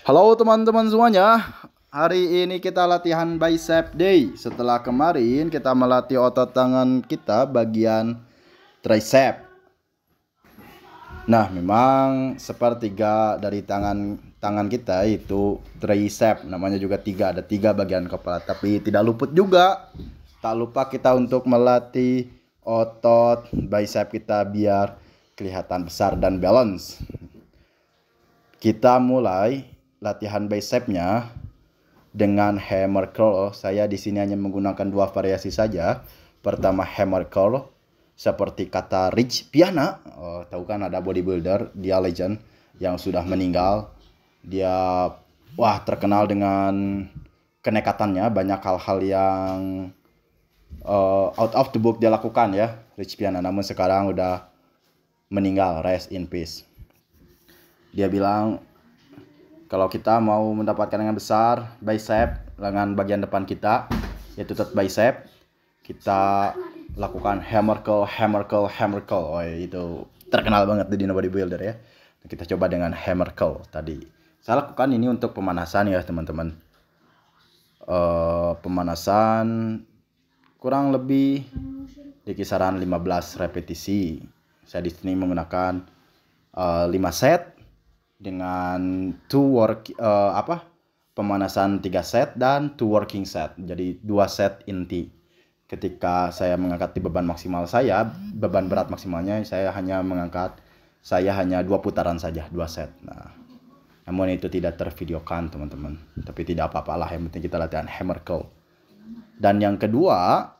Halo teman-teman semuanya. Hari ini kita latihan bicep day. Setelah kemarin kita melatih otot tangan kita bagian tricep. Nah, memang sepertiga dari tangan tangan kita itu tricep, namanya juga tiga, ada tiga bagian kepala. Tapi tidak luput juga, tak lupa kita untuk melatih otot bicep kita biar kelihatan besar dan balance. Kita mulai latihan bicepnya dengan hammer curl. Saya di sini hanya menggunakan dua variasi saja. Pertama hammer curl seperti kata Rich Piana, oh, tahu kan ada bodybuilder, dia legend yang sudah meninggal. Dia wah terkenal dengan kenekatannya, banyak hal-hal yang uh, out of the book dia lakukan ya, Rich Piana. Namun sekarang udah meninggal, rest in peace. Dia bilang kalau kita mau mendapatkan lengan besar, bicep, lengan bagian depan kita, yaitu tetap bicep, kita lakukan hammer curl, hammer curl, hammer curl. Oh, itu terkenal banget di Dino Bodybuilder ya. Nah, kita coba dengan hammer curl tadi. Saya lakukan ini untuk pemanasan ya teman-teman. Uh, pemanasan kurang lebih di kisaran 15 repetisi. Saya di sini menggunakan uh, eh, 5 set dengan two work uh, apa pemanasan tiga set dan two working set. Jadi dua set inti. Ketika saya mengangkat di beban maksimal saya, beban berat maksimalnya saya hanya mengangkat saya hanya dua putaran saja, dua set. Nah, namun itu tidak tervideokan teman-teman. Tapi tidak apa-apalah, yang penting kita latihan hammer curl. Dan yang kedua,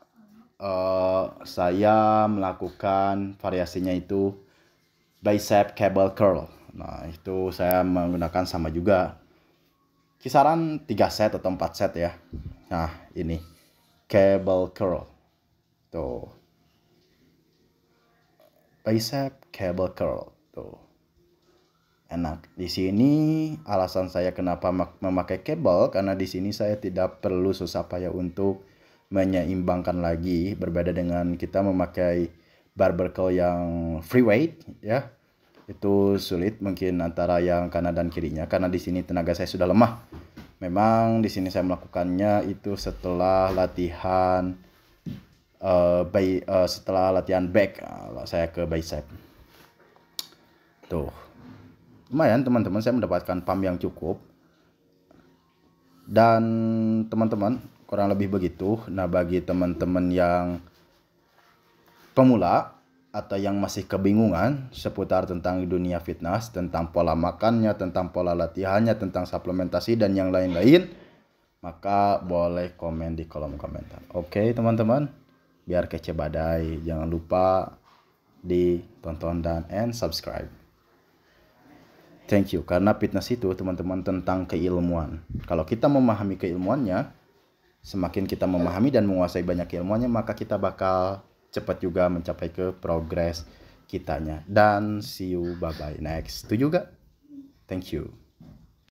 uh, saya melakukan variasinya itu bicep cable curl. Nah, itu saya menggunakan sama juga. Kisaran 3 set atau 4 set ya. Nah, ini cable curl. Tuh. Bicep cable curl. Tuh. Enak. Di sini alasan saya kenapa memakai cable karena di sini saya tidak perlu susah payah untuk menyeimbangkan lagi berbeda dengan kita memakai barbell curl yang free weight ya itu sulit mungkin antara yang kanan dan kirinya karena di sini tenaga saya sudah lemah. Memang di sini saya melakukannya itu setelah latihan uh, eh, by, uh, eh, setelah latihan back uh, saya ke bicep. Tuh. Lumayan teman-teman saya mendapatkan pump yang cukup. Dan teman-teman kurang lebih begitu. Nah, bagi teman-teman yang pemula atau yang masih kebingungan seputar tentang dunia fitness, tentang pola makannya, tentang pola latihannya, tentang suplementasi dan yang lain-lain, maka boleh komen di kolom komentar. Oke, teman-teman. Biar kece badai, jangan lupa ditonton dan and subscribe. Thank you. Karena fitness itu teman-teman tentang keilmuan. Kalau kita memahami keilmuannya, semakin kita memahami dan menguasai banyak keilmuannya, maka kita bakal cepat juga mencapai ke progres kitanya. Dan see you bye bye next. Setuju juga Thank you.